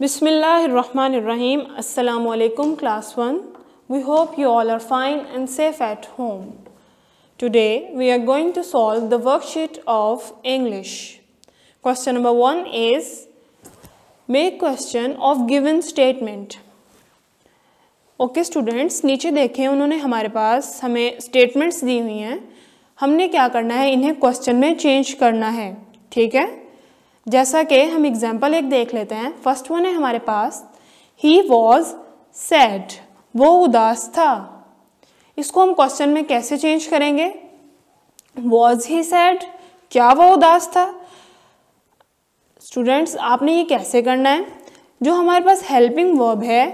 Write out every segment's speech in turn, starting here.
बिसमीम् अल्लाम class one we hope you all are fine and safe at home today we are going to solve the worksheet of English question number one is make question of given statement okay students नीचे देखें उन्होंने हमारे पास हमें statements दी हुई हैं हमने क्या करना है इन्हें क्वेश्चन में चेंज करना है ठीक है जैसा कि हम एग्जाम्पल एक देख लेते हैं फर्स्ट वन है हमारे पास ही वॉज सैड वो उदास था इसको हम क्वेश्चन में कैसे चेंज करेंगे वॉज ही सैड क्या वो उदास था स्टूडेंट्स आपने ये कैसे करना है जो हमारे पास हेल्पिंग वर्ब है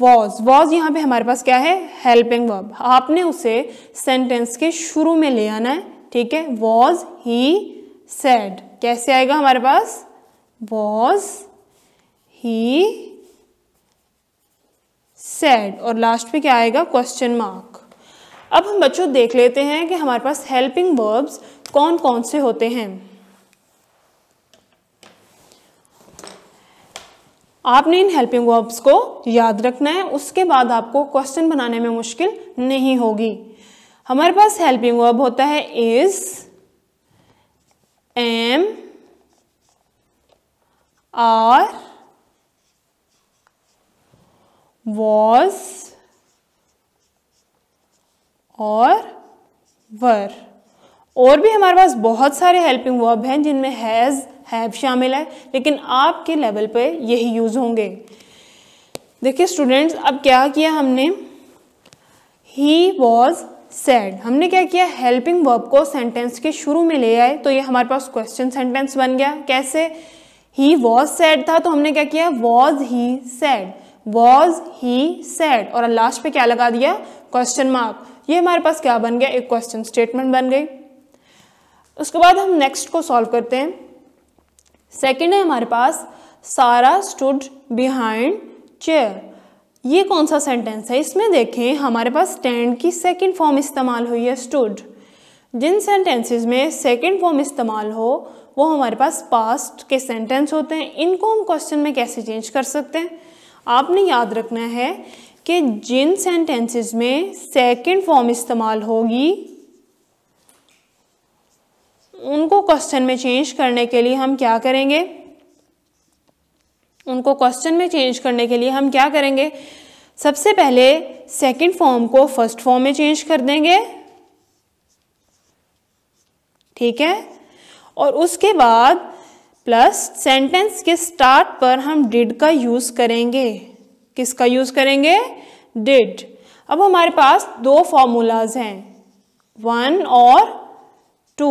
वॉज वॉज यहाँ पे हमारे पास क्या है हेल्पिंग वर्ब आपने उसे सेंटेंस के शुरू में ले आना है ठीक है वॉज ही सेड कैसे आएगा हमारे पास वॉज ही सेड और लास्ट में क्या आएगा क्वेश्चन मार्क अब हम बच्चों देख लेते हैं कि हमारे पास हेल्पिंग वर्ब्स कौन कौन से होते हैं आपने इन हेल्पिंग वर्ब्स को याद रखना है उसके बाद आपको क्वेश्चन बनाने में मुश्किल नहीं होगी हमारे पास हेल्पिंग वर्ब होता है इज़ एम आर वॉज और वर और भी हमारे पास बहुत सारे हेल्पिंग वर्ब हैं जिनमें हैज़ हैव शामिल है लेकिन आपके लेवल पे यही यूज़ होंगे देखिए स्टूडेंट्स अब क्या किया हमने ही वॉज सैड हमने क्या किया हेल्पिंग वर्ब को सेंटेंस के शुरू में ले आए तो ये हमारे पास क्वेश्चन सेंटेंस बन गया कैसे ही वॉज सैड था तो हमने क्या किया was he said was he said और लास्ट पे क्या लगा दिया क्वेश्चन मार्क ये हमारे पास क्या बन गया एक क्वेश्चन स्टेटमेंट बन गई उसके बाद हम नेक्स्ट को सॉल्व करते हैं सेकेंड है हमारे पास सारा स्टूड बिहाइंड चेयर ये कौन सा सेंटेंस है इसमें देखें हमारे पास स्टैंड की सेकंड फॉर्म इस्तेमाल हुई है स्टूड जिन सेंटेंसेस में सेकंड फॉर्म इस्तेमाल हो वो हमारे पास पास्ट के सेंटेंस होते हैं इनको हम क्वेश्चन में कैसे चेंज कर सकते हैं आपने याद रखना है कि जिन सेंटेंसेस में सेकंड फॉर्म इस्तेमाल होगी उनको क्वेश्चन में चेंज करने के लिए हम क्या करेंगे उनको क्वेश्चन में चेंज करने के लिए हम क्या करेंगे सबसे पहले सेकंड फॉर्म को फर्स्ट फॉर्म में चेंज कर देंगे ठीक है और उसके बाद प्लस सेंटेंस के स्टार्ट पर हम डिड का यूज़ करेंगे किसका यूज़ करेंगे डिड अब हमारे पास दो फॉर्मूलाज हैं वन और टू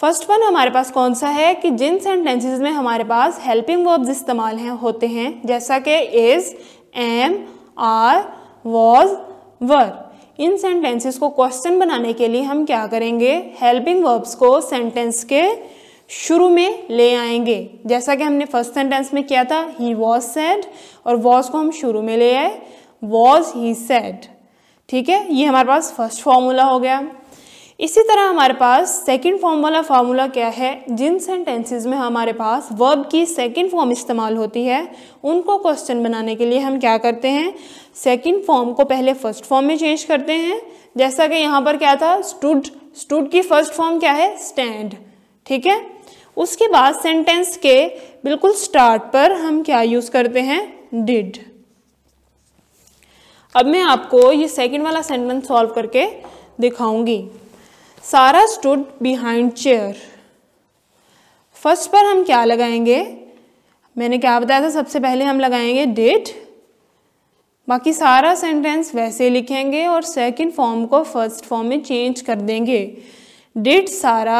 फर्स्ट वन हमारे पास कौन सा है कि जिन सेंटेंसेस में हमारे पास हेल्पिंग वर्ब्स इस्तेमाल हैं होते हैं जैसा कि is am are was were इन सेंटेंसेस को क्वेश्चन बनाने के लिए हम क्या करेंगे हेल्पिंग वर्ब्स को सेंटेंस के शुरू में ले आएंगे जैसा कि हमने फर्स्ट सेंटेंस में किया था ही वॉज सेड और वॉज को हम शुरू में ले आए वॉज ही सेड ठीक है ये हमारे पास फर्स्ट फॉर्मूला हो गया इसी तरह हमारे पास सेकंड फॉर्म वाला फार्मूला क्या है जिन सेंटेंसेस में हमारे पास वर्ब की सेकंड फॉर्म इस्तेमाल होती है उनको क्वेश्चन बनाने के लिए हम क्या करते हैं सेकंड फॉर्म को पहले फर्स्ट फॉर्म में चेंज करते हैं जैसा कि यहाँ पर क्या था स्टूड स्टूड की फर्स्ट फॉर्म क्या है स्टैंड ठीक है उसके बाद सेंटेंस के बिल्कुल स्टार्ट पर हम क्या यूज़ करते हैं डिड अब मैं आपको ये सेकंड वाला सेंटेंस सॉल्व करके दिखाऊंगी सारा स्टूड बिहाइंड चेयर फर्स्ट पर हम क्या लगाएंगे मैंने क्या बताया था सबसे पहले हम लगाएंगे डेट बाकी सारा सेंटेंस वैसे लिखेंगे और सेकंड फॉर्म को फर्स्ट फॉर्म में चेंज कर देंगे did Sara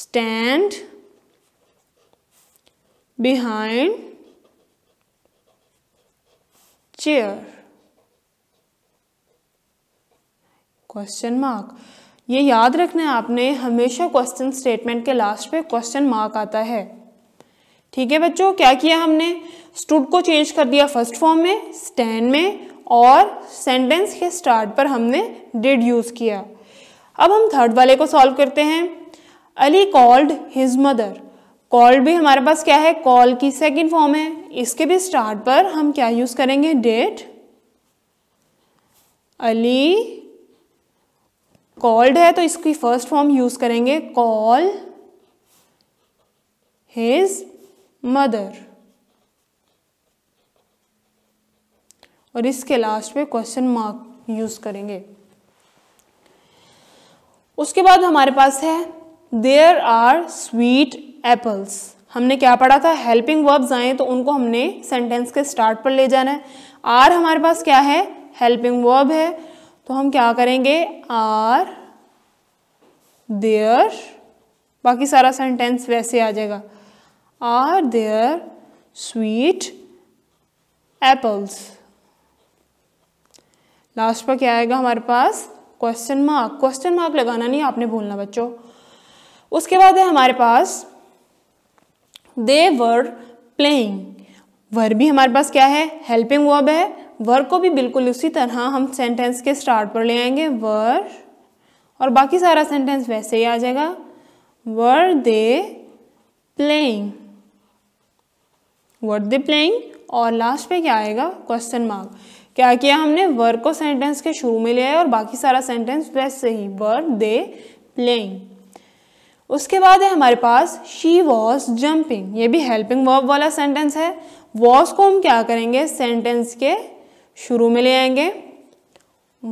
stand behind chair question mark ये याद रखना है आपने हमेशा क्वेश्चन स्टेटमेंट के लास्ट पे क्वेश्चन मार्क आता है ठीक है बच्चों क्या किया हमने स्टूड को चेंज कर दिया फर्स्ट फॉर्म में स्टैंड में और सेंटेंस के स्टार्ट पर हमने डिड यूज़ किया अब हम थर्ड वाले को सॉल्व करते हैं Ali called his mother called भी हमारे पास क्या है कॉल की सेकेंड फॉर्म है इसके भी स्टार्ट पर हम क्या यूज़ करेंगे डेट अली कॉल्ड है तो इसकी फर्स्ट फॉर्म यूज करेंगे कॉल हिज मदर और इसके लास्ट में क्वेश्चन मार्क यूज करेंगे उसके बाद हमारे पास है देयर आर स्वीट एप्पल्स हमने क्या पढ़ा था हेल्पिंग वर्ब्स आए तो उनको हमने सेंटेंस के स्टार्ट पर ले जाना है आर हमारे पास क्या है हेल्पिंग वर्ब है तो हम क्या करेंगे आर देयर बाकी सारा सेंटेंस वैसे आ जाएगा are there sweet apples last पर क्या आएगा हमारे पास क्वेश्चन मार्क क्वेश्चन मार्क लगाना नहीं आपने बोलना बच्चों उसके बाद है हमारे पास दे वर प्लेइंग वर भी हमारे पास क्या है हेल्पिंग वर्ब है वर को भी बिल्कुल उसी तरह हम सेंटेंस के स्टार्ट पर ले आएंगे वर और बाकी सारा सेंटेंस वैसे ही आ जाएगा were they playing were they playing और लास्ट पे क्या आएगा क्वेश्चन मार्क क्या किया हमने वर को सेंटेंस के शुरू में ले आया और बाकी सारा सेंटेंस वैसे ही वर दे प्लेइंग उसके बाद है हमारे पास शी वॉज जम्पिंग ये भी हेल्पिंग वर्ब वाला सेंटेंस है वॉज को हम क्या करेंगे सेंटेंस के शुरू में ले आएंगे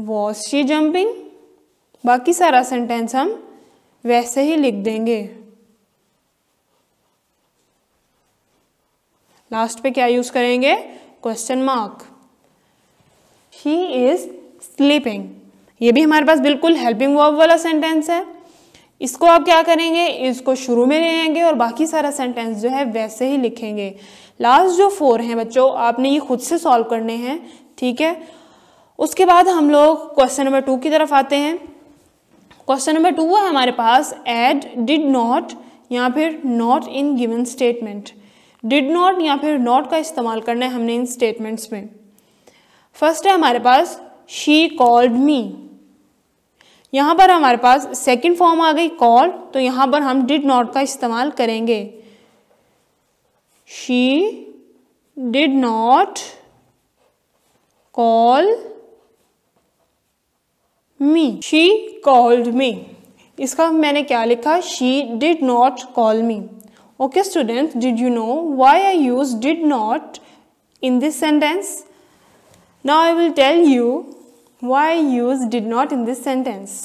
वॉस शी जम्पिंग बाकी सारा सेंटेंस हम वैसे ही लिख देंगे लास्ट पे क्या यूज़ करेंगे question mark he is sleeping ये भी हमारे पास बिल्कुल हेल्पिंग वर्ब वाला सेंटेंस है इसको आप क्या करेंगे इसको शुरू में ले आएंगे और बाकी सारा सेंटेंस जो है वैसे ही लिखेंगे लास्ट जो फोर हैं बच्चों आपने ये खुद से सॉल्व करने हैं ठीक है उसके बाद हम लोग क्वेश्चन नंबर टू की तरफ आते हैं क्वेश्चन नंबर टू है हमारे पास एड डिड नॉट या फिर not in given statement did not या फिर नॉट का इस्तेमाल करना है हमने इन स्टेटमेंट्स में फर्स्ट है हमारे पास शी कॉल्ड मी यहाँ पर हमारे पास सेकेंड फॉर्म आ गई कॉल तो यहाँ पर हम डिड नॉट का इस्तेमाल करेंगे she did not call me she called me इसका मैंने क्या लिखा she did not call me okay student did you know why I use did not in this sentence. Now I will tell you why I use did not in this sentence.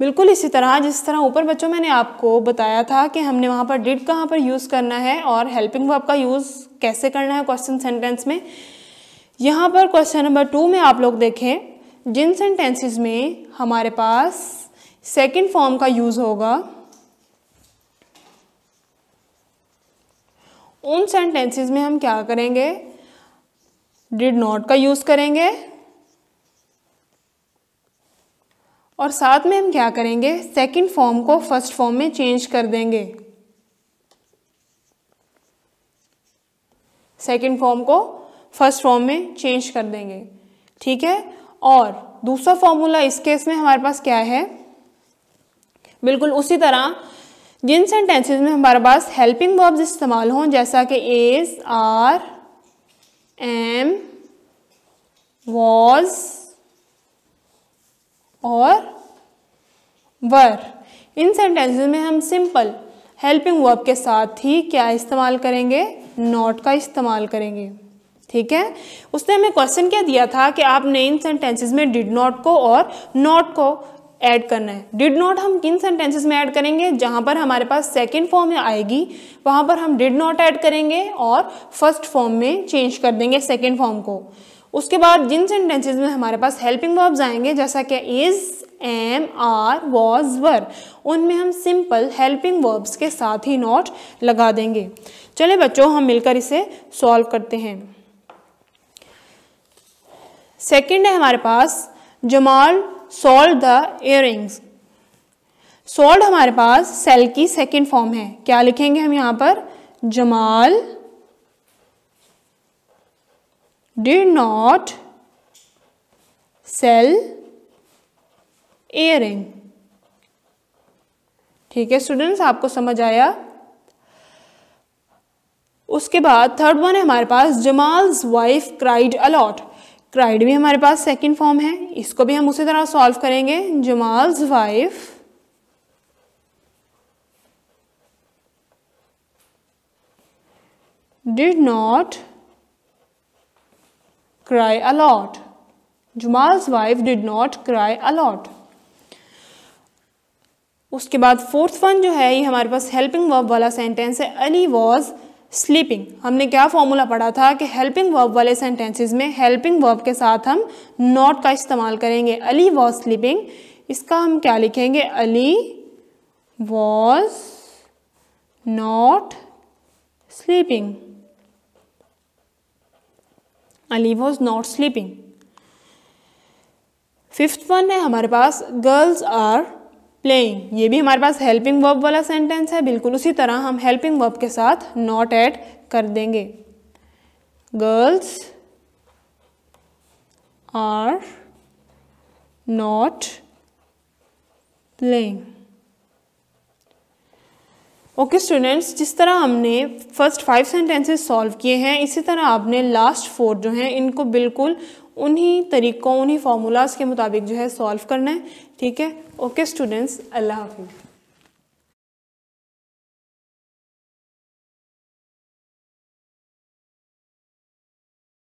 बिल्कुल इसी तरह जिस तरह ऊपर बच्चों मैंने आपको बताया था कि हमने वहाँ पर डिड कहाँ पर यूज़ करना है और हेल्पिंग वर्ब का यूज़ कैसे करना है क्वेश्चन सेंटेंस में यहाँ पर क्वेश्चन नंबर टू में आप लोग देखें जिन सेंटेंसेस में हमारे पास सेकंड फॉर्म का यूज़ होगा उन सेंटेंसेस में हम क्या करेंगे डिड नॉट का यूज़ करेंगे और साथ में हम क्या करेंगे सेकंड फॉर्म को फर्स्ट फॉर्म में चेंज कर देंगे सेकंड फॉर्म को फर्स्ट फॉर्म में चेंज कर देंगे ठीक है और दूसरा फॉर्मूला इस केस में हमारे पास क्या है बिल्कुल उसी तरह जिन सेंटेंसेस में हमारे पास हेल्पिंग वर्ब्स इस्तेमाल हों जैसा कि एज आर एम वॉज और वर इन सेंटेंसेस में हम सिंपल हेल्पिंग वर्ब के साथ ही क्या इस्तेमाल करेंगे नॉट का इस्तेमाल करेंगे ठीक है उसने हमें क्वेश्चन क्या दिया था कि आप इन सेंटेंसेस में डिड नॉट को और नॉट को ऐड करना है डिड नॉट हम किन सेंटेंसेस में ऐड करेंगे जहाँ पर हमारे पास सेकेंड फॉर्म में आएगी वहाँ पर हम डिड नॉट ऐड करेंगे और फर्स्ट फॉर्म में चेंज कर देंगे सेकेंड फॉर्म को उसके बाद जिन सेंटेंसेज में हमारे पास हेल्पिंग वर्ब्स आएंगे जैसा कि is am are was were उनमें हम सिंपल हेल्पिंग वर्ब्स के साथ ही नॉट लगा देंगे चले बच्चों हम मिलकर इसे सॉल्व करते हैं सेकंड है हमारे पास Jamal sold the earrings sold हमारे पास सेल की सेकंड फॉर्म है क्या लिखेंगे हम यहां पर Jamal did not sell earring ठीक है स्टूडेंट्स आपको समझ आया उसके बाद थर्ड वन है हमारे पास Jamal's wife cried a lot cried भी हमारे पास सेकंड फॉर्म है इसको भी हम उसी तरह सॉल्व करेंगे Jamal's wife did not cry a lot Jamal's wife did not cry a lot उसके बाद फोर्थ वन जो है ये हमारे पास हेल्पिंग वर्ब वाला सेंटेंस है अली वॉज स्लीपिंग हमने क्या फॉर्मूला पढ़ा था कि हेल्पिंग वर्ब वाले सेंटेंसेस में हेल्पिंग वर्ब के साथ हम नॉट का इस्तेमाल करेंगे अली वॉज स्लीपिंग इसका हम क्या लिखेंगे Ali was not sleeping Ali was not sleeping fifth one है हमारे पास गर्ल्स आर प्लेइंग ये भी हमारे पास हेल्पिंग वर्ब वाला सेंटेंस है बिल्कुल उसी तरह हम हेल्पिंग वर्ब के साथ नॉट ऐड कर देंगे girls are not playing okay students जिस तरह हमने फर्स्ट फाइव सेंटेंसेस सॉल्व किए हैं इसी तरह आपने लास्ट फोर जो हैं इनको बिल्कुल उन्हीं तरीक़ों उन्हीं फार्मूलाज़ के मुताबिक जो है सॉल्व करना है ठीक है ओके स्टूडेंट्स अल्लाह हाफिज़